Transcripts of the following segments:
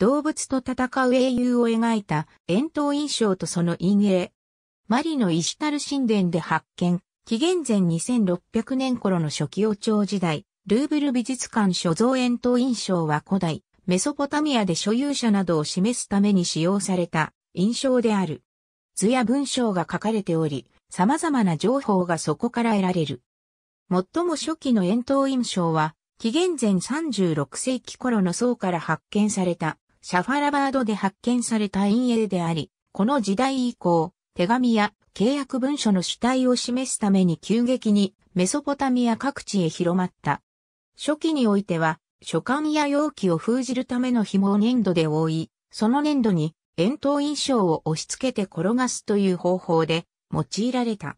動物と戦う英雄を描いた円筒印象とその陰影。マリのイシタル神殿で発見、紀元前2600年頃の初期王朝時代、ルーブル美術館所蔵円筒印象は古代、メソポタミアで所有者などを示すために使用された印象である。図や文章が書かれており、様々な情報がそこから得られる。最も初期の円筒印象は、紀元前36世紀頃の層から発見されたシャファラバードで発見された陰影であり、この時代以降、手紙や契約文書の主体を示すために急激にメソポタミア各地へ広まった。初期においては、書簡や容器を封じるための紐を粘土で覆い、その粘土に円筒印象を押し付けて転がすという方法で用いられた。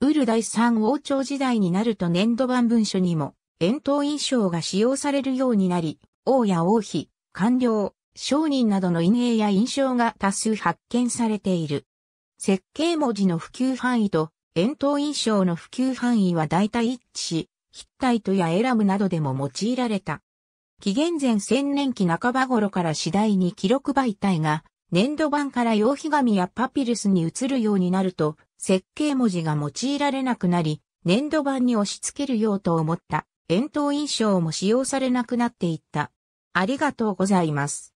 ウル第三王朝時代になると粘土版文書にも円筒印象が使用されるようになり、王や王妃、官僚、商人などの陰影や印象が多数発見されている。設計文字の普及範囲と、円筒印象の普及範囲は大体一致し、ヒッタイトやエラムなどでも用いられた。紀元前千年期半ば頃から次第に記録媒体が、粘土板から用紙紙やパピルスに移るようになると、設計文字が用いられなくなり、粘土板に押し付けるようと思った、円筒印象も使用されなくなっていった。ありがとうございます。